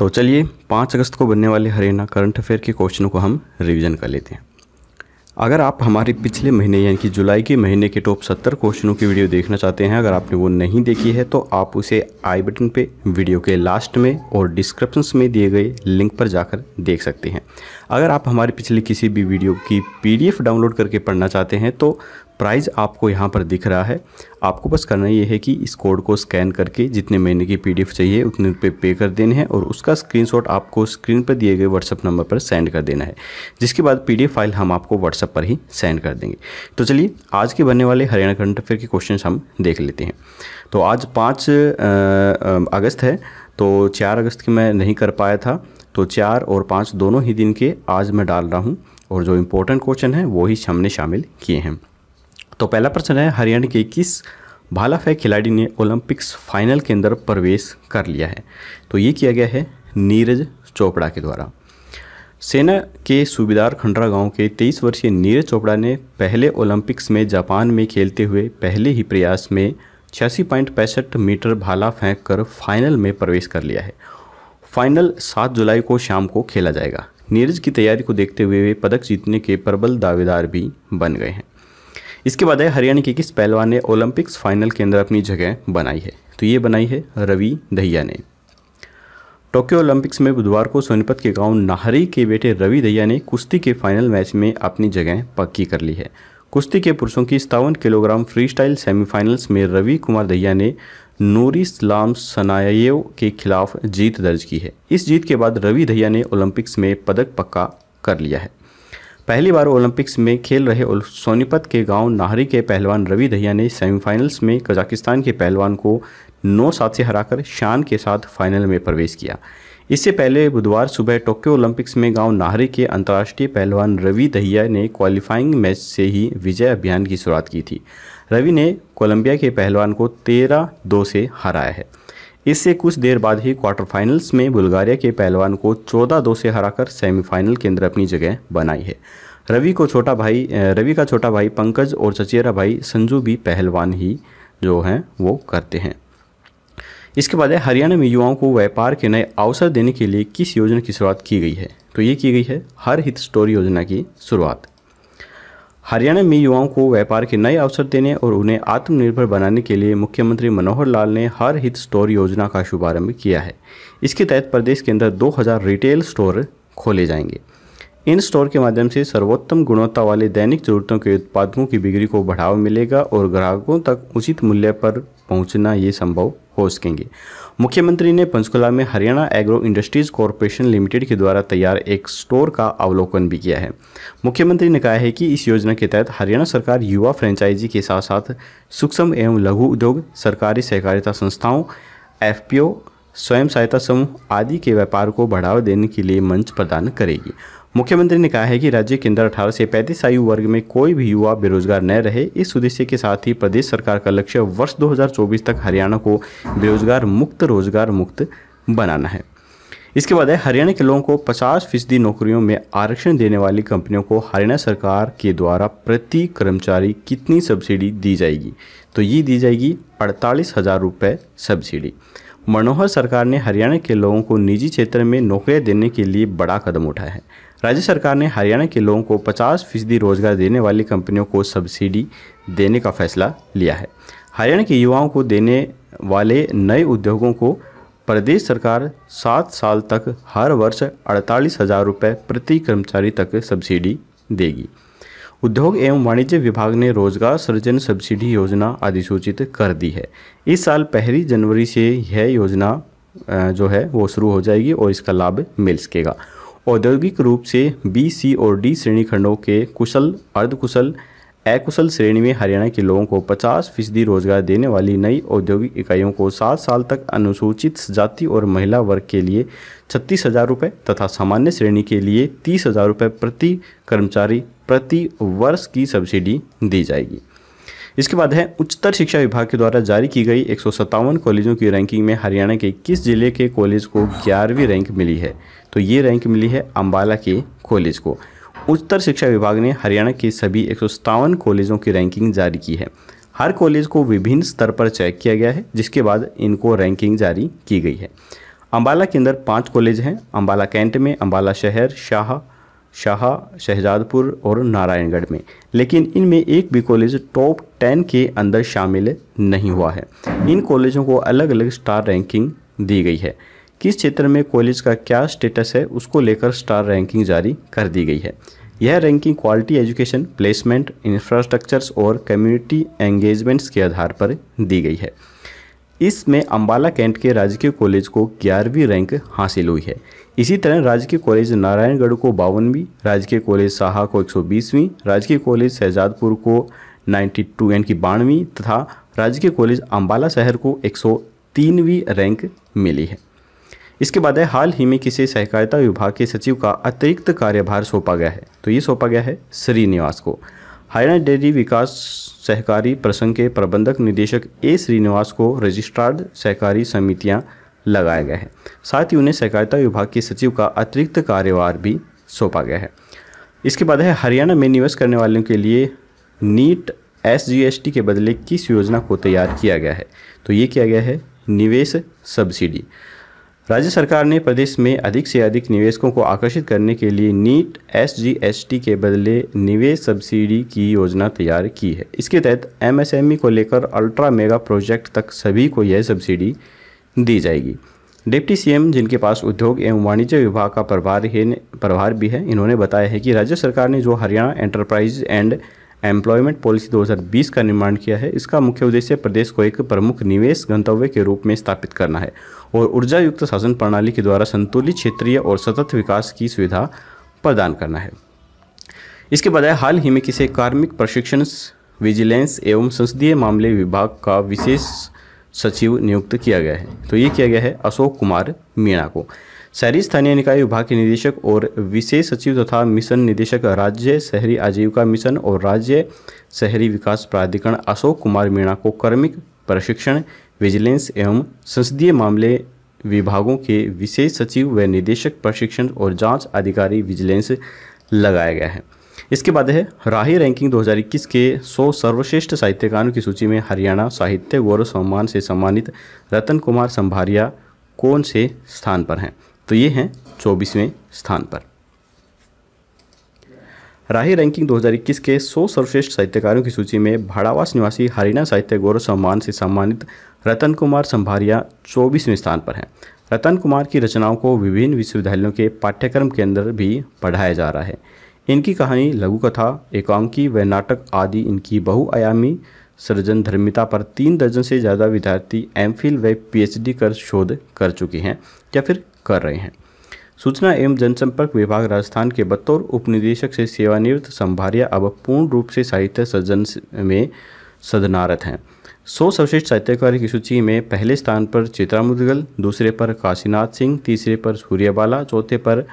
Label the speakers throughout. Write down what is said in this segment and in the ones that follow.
Speaker 1: तो चलिए पाँच अगस्त को बनने वाले हरियाणा करंट अफेयर के क्वेश्चनों को हम रिवीजन कर लेते हैं अगर आप हमारे पिछले महीने यानी कि जुलाई के महीने के टॉप सत्तर क्वेश्चनों की वीडियो देखना चाहते हैं अगर आपने वो नहीं देखी है तो आप उसे आई बटन पे वीडियो के लास्ट में और डिस्क्रिप्शन में दिए गए लिंक पर जाकर देख सकते हैं अगर आप हमारे पिछले किसी भी वीडियो की पीडीएफ डाउनलोड करके पढ़ना चाहते हैं तो प्राइस आपको यहाँ पर दिख रहा है आपको बस करना ये है कि इस कोड को स्कैन करके जितने महीने की पीडीएफ चाहिए उतने रुपये पे कर देने हैं और उसका स्क्रीनशॉट आपको स्क्रीन पर दिए गए व्हाट्सअप नंबर पर सेंड कर देना है जिसके बाद पीडीएफ फाइल हम आपको व्हाट्सअप पर ही सेंड कर देंगे तो चलिए आज के बनने वाले हरियाणा करंट अफेयर के क्वेश्चन हम देख लेते हैं तो आज पाँच अगस्त है तो चार अगस्त की मैं नहीं कर पाया था तो चार और पाँच दोनों ही दिन के आज मैं डाल रहा हूँ और जो इम्पोर्टेंट क्वेश्चन है वो ही हमने शामिल किए हैं तो पहला प्रश्न है हरियाणा के किस भाला फेंक खिलाड़ी ने ओलंपिक्स फाइनल के अंदर प्रवेश कर लिया है तो ये किया गया है नीरज चोपड़ा के द्वारा सेना के सूबेदार खंडरा गांव के 23 वर्षीय नीरज चोपड़ा ने पहले ओलंपिक्स में जापान में खेलते हुए पहले ही प्रयास में छियासी पॉइंट पैंसठ मीटर भाला फेंक कर फाइनल में प्रवेश कर लिया है फाइनल 7 जुलाई को शाम को खेला जाएगा नीरज की तैयारी को देखते हुए वे पदक जीतने के प्रबल दावेदार भी बन गए हैं इसके बाद है हरियाणा के किस पहलवान ने ओलंपिक्स फाइनल के अंदर अपनी जगह बनाई है तो ये बनाई है रवि दहिया ने टोक्यो ओलंपिक्स में बुधवार को सोनीपत के गांव नाहरी के बेटे रवि दहिया ने कुश्ती के फाइनल मैच में अपनी जगह पक्की कर ली है कुश्ती के पुरुषों की सत्तावन किलोग्राम फ्री स्टाइल सेमीफाइनल्स में रवि कुमार दहिया ने नूरी इस्लाम सनाएव के खिलाफ जीत दर्ज की है इस जीत के बाद रवि दहिया ने ओलंपिक्स में पदक पक्का कर लिया है पहली बार ओलंपिक्स में खेल रहे सोनीपत के गांव नाहरी के पहलवान रवि दहिया ने सेमीफाइनल्स में कजाकिस्तान के पहलवान को नौ सात से हराकर शान के साथ फाइनल में प्रवेश किया इससे पहले बुधवार सुबह टोक्यो ओलंपिक्स में गांव नाहरे के अंतर्राष्ट्रीय पहलवान रवि दहिया ने क्वालिफाइंग मैच से ही विजय अभियान की शुरुआत की थी रवि ने कोलंबिया के पहलवान को तेरह दो से हराया है इससे कुछ देर बाद ही क्वार्टर फाइनल्स में बुल्गारिया के पहलवान को चौदह दो से हराकर सेमीफाइनल के अंदर अपनी जगह बनाई है रवि को छोटा भाई रवि का छोटा भाई पंकज और चचेरा भाई संजू भी पहलवान ही जो हैं वो करते हैं इसके बाद है हरियाणा में युवाओं को व्यापार के नए अवसर देने के लिए किस योजना की शुरुआत की गई है तो ये की गई है हर हित स्टोरी योजना की शुरुआत हरियाणा में युवाओं को व्यापार के नए अवसर देने और उन्हें आत्मनिर्भर बनाने के लिए मुख्यमंत्री मनोहर लाल ने हर हित स्टोर योजना का शुभारंभ किया है इसके तहत प्रदेश के अंदर 2000 रिटेल स्टोर खोले जाएंगे इन स्टोर के माध्यम से सर्वोत्तम गुणवत्ता वाले दैनिक जरूरतों के उत्पादों की बिक्री को बढ़ावा मिलेगा और ग्राहकों तक उचित मूल्य पर पहुंचना ये संभव हो सकेंगे मुख्यमंत्री ने पंचकुला में Haryana agro industries corporation limited के द्वारा तैयार एक स्टोर का अवलोकन भी किया है मुख्यमंत्री ने कहा है कि इस योजना के तहत हरियाणा सरकार युवा फ्रेंचाइजी के साथ साथ सूक्ष्म एवं लघु उद्योग सरकारी सहकारिता संस्थाओं एफ स्वयं सहायता समूह आदि के व्यापार को बढ़ावा देने के लिए मंच प्रदान करेगी मुख्यमंत्री ने कहा है कि राज्य के अंदर अठारह से पैंतीस आयु वर्ग में कोई भी युवा बेरोजगार न रहे इस उद्देश्य के साथ ही प्रदेश सरकार का लक्ष्य वर्ष 2024 तक हरियाणा को बेरोजगार मुक्त रोजगार मुक्त बनाना है इसके बाद है हरियाणा के लोगों को 50 फीसदी नौकरियों में आरक्षण देने वाली कंपनियों को हरियाणा सरकार के द्वारा प्रति कर्मचारी कितनी सब्सिडी दी जाएगी तो ये दी जाएगी अड़तालीस हज़ार रुपये सब्सिडी मनोहर सरकार ने हरियाणा के लोगों को निजी क्षेत्र में नौकरियां देने के लिए बड़ा कदम उठाया है राज्य सरकार ने हरियाणा के लोगों को 50 फीसदी रोजगार देने वाली कंपनियों को सब्सिडी देने का फैसला लिया है हरियाणा के युवाओं को देने वाले नए उद्योगों को प्रदेश सरकार सात साल तक हर वर्ष अड़तालीस हज़ार रुपये प्रति कर्मचारी तक सब्सिडी देगी उद्योग एवं वाणिज्य विभाग ने रोजगार सृजन सब्सिडी योजना अधिसूचित कर दी है इस साल पहली जनवरी से यह योजना जो है वो शुरू हो जाएगी और इसका लाभ मिल सकेगा औद्योगिक रूप से बी सी और डी श्रेणी खंडों के कुशल अर्धकुशल अकुशल श्रेणी में हरियाणा के लोगों को 50 फीसदी रोजगार देने वाली नई औद्योगिक इकाइयों को सात साल तक अनुसूचित जाति और महिला वर्ग के लिए छत्तीस हज़ार रुपये तथा सामान्य श्रेणी के लिए तीस हज़ार रुपये प्रति कर्मचारी प्रति वर्ष की सब्सिडी दी जाएगी इसके बाद है उच्चतर शिक्षा विभाग के द्वारा जारी की गई एक कॉलेजों की रैंकिंग में हरियाणा के किस जिले के कॉलेज को ग्यारहवीं रैंक मिली है तो ये रैंक मिली है अम्बाला के कॉलेज को उच्चतर शिक्षा विभाग ने हरियाणा के सभी एक कॉलेजों की रैंकिंग जारी की है हर कॉलेज को विभिन्न स्तर पर चेक किया गया है जिसके बाद इनको रैंकिंग जारी की गई है अम्बाला के अंदर पांच कॉलेज हैं अम्बाला कैंट में अम्बाला शहर शाह शाह शहजादपुर और नारायणगढ़ में लेकिन इनमें एक भी कॉलेज टॉप टेन के अंदर शामिल नहीं हुआ है इन कॉलेजों को अलग अलग स्टार रैंकिंग दी गई है किस क्षेत्र में कॉलेज का क्या स्टेटस है उसको लेकर स्टार रैंकिंग जारी कर दी गई है यह ranking quality education placement infrastructures और कम्युनिटी एंगेजमेंट्स के आधार पर दी गई है इसमें अम्बाला कैंट के राजकीय कॉलेज को ग्यारहवीं रैंक हासिल हुई है इसी तरह राजकीय कॉलेज नारायणगढ़ को बावनवीं राजकीय कॉलेज साहा को एक सौ बीसवीं राजकीय कॉलेज शहजादपुर को 92 टू यानी कि बानवीं तथा राजकीय कॉलेज अम्बाला शहर को एक सौ तीनवीं रैंक मिली है इसके बाद है हाल ही में किसी सहकारिता विभाग के सचिव का अतिरिक्त कार्यभार सौंपा गया है तो ये सौंपा गया है श्रीनिवास को हरियाणा डेयरी विकास सहकारी प्रसंघ के प्रबंधक निदेशक ए श्रीनिवास को रजिस्ट्रार्ड सहकारी समितियां लगाया गया है साथ ही उन्हें सहकारिता विभाग के सचिव का अतिरिक्त कार्यभार भी सौंपा गया है इसके बाद है हरियाणा में निवेश करने वालों के लिए नीट एस के बदले किस योजना को तैयार किया गया है तो ये किया गया है निवेश सब्सिडी राज्य सरकार ने प्रदेश में अधिक से अधिक निवेशकों को आकर्षित करने के लिए नीट एस के बदले निवेश सब्सिडी की योजना तैयार की है इसके तहत एमएसएमई को लेकर अल्ट्रा मेगा प्रोजेक्ट तक सभी को यह सब्सिडी दी जाएगी डिप्टी सीएम जिनके पास उद्योग एवं वाणिज्य विभाग का प्रभार है प्रभार भी है इन्होंने बताया है कि राज्य सरकार ने जो Haryana enterprise and employment policy 2020 का निर्माण किया है इसका मुख्य उद्देश्य प्रदेश को एक प्रमुख निवेश गंतव्य के रूप में स्थापित करना है और ऊर्जा युक्त शासन प्रणाली के द्वारा संतुलित क्षेत्रीय और सतत विकास की सुविधा प्रदान करना है इसके बजाय हाल ही में किसी कार्मिक प्रशिक्षण विजिलेंस एवं संसदीय मामले विभाग का विशेष सचिव नियुक्त किया गया है तो ये किया गया है अशोक कुमार मीणा को शहरी स्थानीय निकाय विभाग के निदेशक और विशेष सचिव तथा मिशन निदेशक राज्य शहरी आजीविका मिशन और राज्य शहरी विकास प्राधिकरण अशोक कुमार मीणा को कर्मिक प्रशिक्षण विजिलेंस एवं संसदीय मामले विभागों के विशेष सचिव व निदेशक प्रशिक्षण और जांच अधिकारी विजिलेंस लगाया गया है इसके बाद है राही रैंकिंग 2021 के 100 सर्वश्रेष्ठ साहित्यकारों की सूची में हरियाणा साहित्य गौरव सम्मान से सम्मानित रतन कुमार संभारिया कौन से स्थान पर हैं तो ये हैं चौबीसवें स्थान पर राही रैंकिंग 2021 के 100 सर्वश्रेष्ठ साहित्यकारों की सूची में भाड़ावास निवासी हरिणा साहित्य गौरव सम्मान से सम्मानित रतन कुमार संभारिया चौबीसवें स्थान पर हैं रतन कुमार की रचनाओं को विभिन्न विश्वविद्यालयों के पाठ्यक्रम के अंदर भी पढ़ाया जा रहा है इनकी कहानी लघु कथा एकांकी व नाटक आदि इनकी बहुआयामी सृजन धर्मिता पर तीन दर्जन से ज़्यादा विद्यार्थी एम व पी कर शोध कर चुके हैं या फिर कर रहे हैं सूचना एवं जनसंपर्क विभाग राजस्थान के बतौर उपनिदेशक से सेवानिवृत्त संभारिया अब पूर्ण रूप से साहित्य सज्जन में सदनारत हैं सौ सर्वश्रेष्ठ साहित्यकार की सूची में पहले स्थान पर चित्रा मुदगल दूसरे पर काशीनाथ सिंह तीसरे पर सूर्यबाला चौथे पर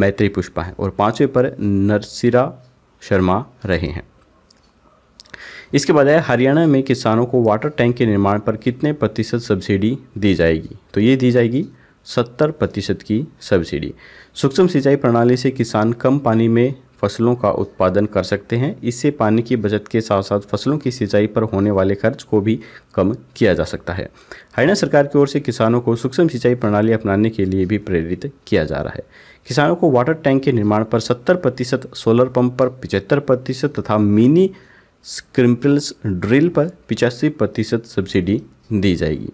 Speaker 1: मैत्री पुष्पा हैं और पांचवें पर नरसिरा शर्मा रहे हैं इसके बाद है हरियाणा में किसानों को वाटर टैंक के निर्माण पर कितने प्रतिशत सब्सिडी दी जाएगी तो ये दी जाएगी सत्तर प्रतिशत की सब्सिडी सूक्ष्म सिंचाई प्रणाली से किसान कम पानी में फसलों का उत्पादन कर सकते हैं इससे पानी की बचत के साथ साथ फसलों की सिंचाई पर होने वाले खर्च को भी कम किया जा सकता है हरियाणा सरकार की ओर से किसानों को सूक्ष्म सिंचाई प्रणाली अपनाने के लिए भी प्रेरित किया जा रहा है किसानों को वाटर टैंक के निर्माण पर 70 प्रतिशत सोलर पंप पर पिचहत्तर प्रतिशत तथा मिनी स्क्रिम्पल्स ड्रिल पर पिचासी प्रतिशत सब्सिडी दी जाएगी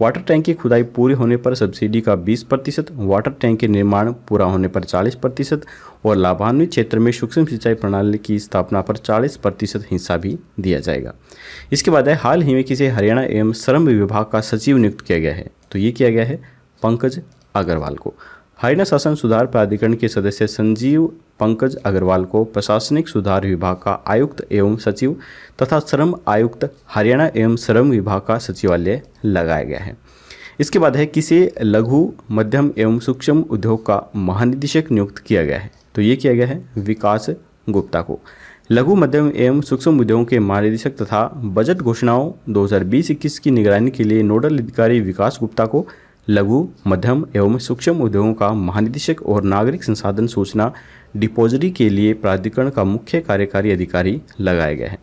Speaker 1: वाटर टैंक की खुदाई पूरी होने पर सब्सिडी का 20 प्रतिशत वाटर टैंक के निर्माण पूरा होने पर 40 प्रतिशत और लाभान्वित क्षेत्र में सूक्ष्म सिंचाई प्रणाली की स्थापना पर 40 प्रतिशत हिस्सा भी दिया जाएगा इसके बाद है हाल ही में किसी हरियाणा एवं श्रम विभाग का सचिव नियुक्त किया गया है तो ये किया गया है पंकज अग्रवाल को हरियाणा शासन सुधार प्राधिकरण के सदस्य संजीव पंकज अग्रवाल को प्रशासनिक सुधार विभाग का आयुक्त एवं सचिव तथा श्रम आयुक्त हरियाणा एवं श्रम विभाग का सचिवालय लगाया गया है इसके बाद है किसे लघु मध्यम एवं सूक्ष्म उद्योग का महानिदेशक नियुक्त किया गया है तो ये किया गया है विकास गुप्ता को लघु मध्यम एवं सूक्ष्म उद्योगों के महानिदेशक तथा बजट घोषणाओं 2020-21 की निगरानी के लिए नोडल अधिकारी विकास गुप्ता को लघु मध्यम एवं सूक्ष्म उद्योगों का महानिदेशक और नागरिक संसाधन सूचना डिपोजरी के लिए प्राधिकरण का मुख्य कार्यकारी अधिकारी लगाए गए हैं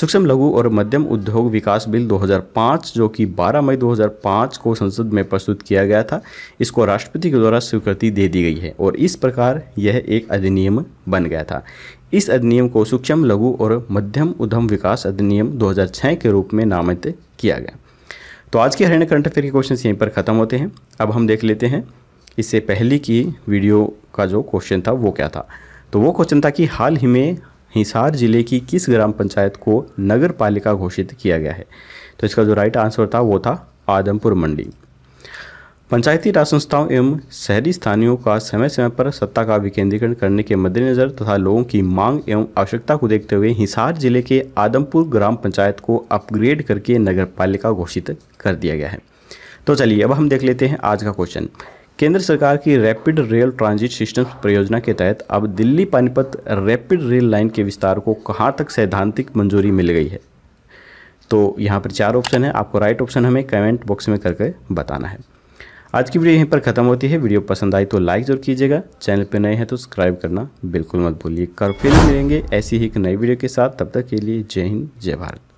Speaker 1: सूक्ष्म लघु और मध्यम उद्योग विकास बिल 2005 जो कि 12 मई 2005 को संसद में प्रस्तुत किया गया था इसको राष्ट्रपति के द्वारा स्वीकृति दे दी गई है और इस प्रकार यह एक अधिनियम बन गया था इस अधिनियम को सूक्ष्म लघु और मध्यम उद्यम विकास अधिनियम 2006 के रूप में नामित किया गया तो आज के हरियाणा करंट अफेयर के क्वेश्चन यहीं पर ख़त्म होते हैं अब हम देख लेते हैं इससे पहले की वीडियो का जो क्वेश्चन था वो क्या था तो वो क्वेश्चन था कि हाल ही में हिसार जिले की किस ग्राम पंचायत को नगर पालिका घोषित किया गया है तो इसका जो राइट आंसर था वो था आदमपुर मंडी पंचायती राज संस्थाओं एवं शहरी स्थानियों का समय समय पर सत्ता का विकेंद्रीकरण करने के मद्देनज़र तथा लोगों की मांग एवं आवश्यकता को देखते हुए हिसार जिले के आदमपुर ग्राम पंचायत को अपग्रेड करके नगर पालिका घोषित कर दिया गया है तो चलिए अब हम देख लेते हैं आज का क्वेश्चन केंद्र सरकार की रैपिड रेल ट्रांजिट सिस्टम परियोजना के तहत अब Delhi Panipat rapid rail line के विस्तार को कहाँ तक सैद्धांतिक मंजूरी मिल गई है तो यहाँ पर चार ऑप्शन है आपको राइट ऑप्शन हमें कमेंट बॉक्स में करके बताना है आज की वीडियो यहीं पर ख़त्म होती है वीडियो पसंद आई तो लाइक जरूर कीजिएगा चैनल पर नए हैं तो सब्सक्राइब करना बिल्कुल मत भूलिए कल फिर मिलेंगे ऐसी ही एक नई वीडियो के साथ तब तक के लिए जय हिंद जय भारत